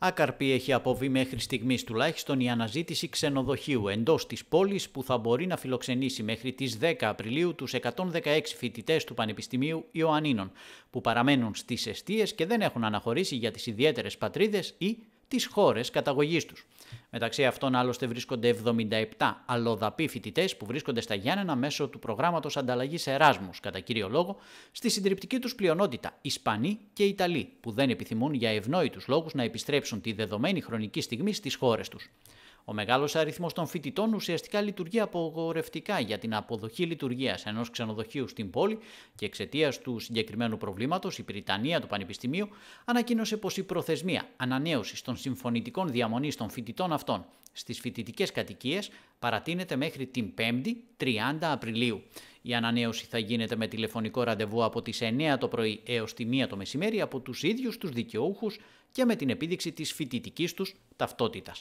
Άκαρπη έχει αποβεί μέχρι στιγμής τουλάχιστον η αναζήτηση ξενοδοχείου εντός της πόλης που θα μπορεί να φιλοξενήσει μέχρι τις 10 Απριλίου τους 116 φοιτητές του Πανεπιστημίου Ιωαννίνων, που παραμένουν στις αιστείες και δεν έχουν αναχωρήσει για τις ιδιαίτερες πατρίδες ή τις χώρες καταγωγής τους. Μεταξύ αυτών άλλωστε βρίσκονται 77 αλλοδαποί φοιτητές που βρίσκονται στα Γιάννενα μέσω του προγράμματος ανταλλαγής Εράσμους, κατά κύριο λόγο, στη συντριπτική τους πλειονότητα Ισπανοί και Ιταλοί, που δεν επιθυμούν για ευνόητους λόγους να επιστρέψουν τη δεδομένη χρονική στιγμή στις χώρες τους. Ο μεγάλος αριθμός των φοιτητών ουσιαστικά λειτουργεί απογορευτικά για την αποδοχή λειτουργίας ενός ξενοδοχείου στην πόλη και εξαιτίας του συγκεκριμένου προβλήματος η Πριτανία του Πανεπιστημίου ανακοίνωσε πως η προθεσμία ανανέωσης των συμφωνητικών διαμονής των φοιτητών αυτών στις φοιτητικές κατοικίες παρατείνεται μέχρι την 5η 30 Απριλίου. Η ανανέωση θα γίνεται με τηλεφωνικό ραντεβού από τις 9 το πρωί έως τη 1 το μεσημέρι από τους ίδιους τους δικαιούχους και με την επίδειξη της φοιτητικής τους ταυτότητας.